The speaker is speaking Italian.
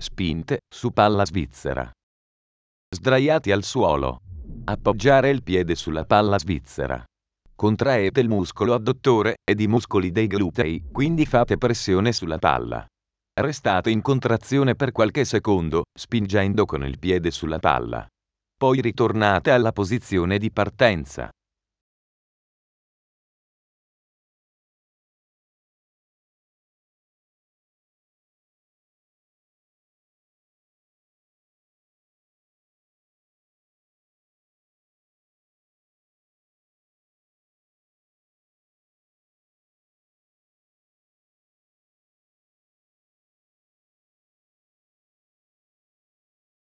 spinte su palla svizzera. Sdraiati al suolo. Appoggiare il piede sulla palla svizzera. Contraete il muscolo addottore ed i muscoli dei glutei, quindi fate pressione sulla palla. Restate in contrazione per qualche secondo, spingendo con il piede sulla palla. Poi ritornate alla posizione di partenza.